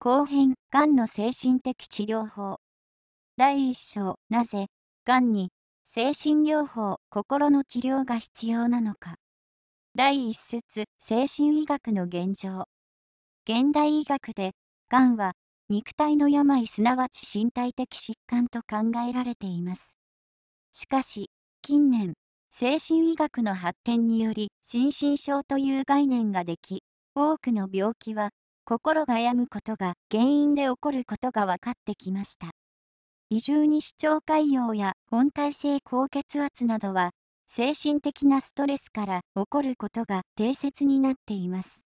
後編、がんの精神的治療法。第1章、なぜ、がんに、精神療法、心の治療が必要なのか。第1節、精神医学の現状。現代医学で、がんは、肉体の病すなわち身体的疾患と考えられています。しかし、近年、精神医学の発展により、心身症という概念ができ、多くの病気は、心が病むことが原因で起こることが分かってきました。移住に視聴潰瘍や本体性高血圧などは、精神的なストレスから起こることが定説になっています。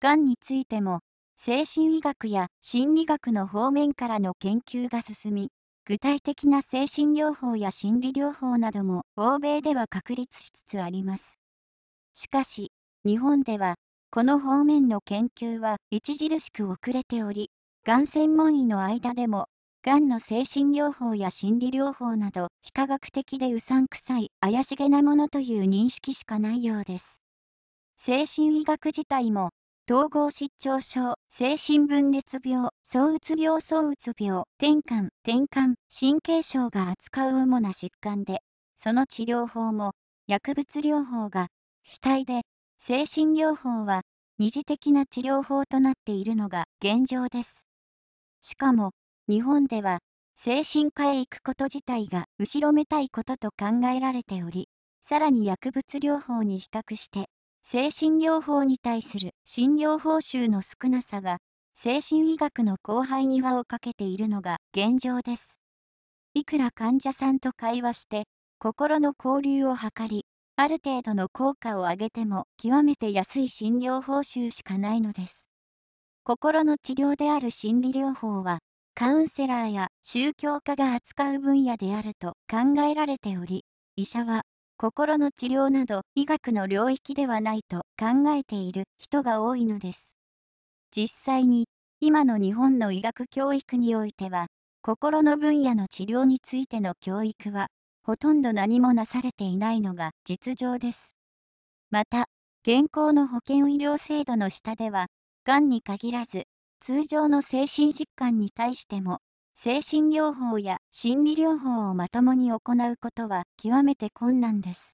がんについても、精神医学や心理学の方面からの研究が進み、具体的な精神療法や心理療法なども欧米では確立しつつあります。しかし、日本ではこの方面の研究は著しく遅れており、がん専門医の間でも、がんの精神療法や心理療法など、非科学的でうさんくさい、怪しげなものという認識しかないようです。精神医学自体も、統合失調症、精神分裂病、躁うつ病、躁うつ病、転換、転換、神経症が扱う主な疾患で、その治療法も、薬物療法が主体で精神療法は二次的な治療法となっているのが現状です。しかも、日本では、精神科へ行くこと自体が後ろめたいことと考えられており、さらに薬物療法に比較して、精神療法に対する診療報酬の少なさが、精神医学の後輩に輪をかけているのが現状です。いくら患者さんと会話して、心の交流を図り、ある程度の効果を上げても極めて安い診療報酬しかないのです。心の治療である心理療法は、カウンセラーや宗教家が扱う分野であると考えられており、医者は心の治療など医学の領域ではないと考えている人が多いのです。実際に、今の日本の医学教育においては、心の分野の治療についての教育はほとんど何もなされていないのが実情です。また、現行の保険医療制度の下では、がんに限らず、通常の精神疾患に対しても、精神療法や心理療法をまともに行うことは極めて困難です。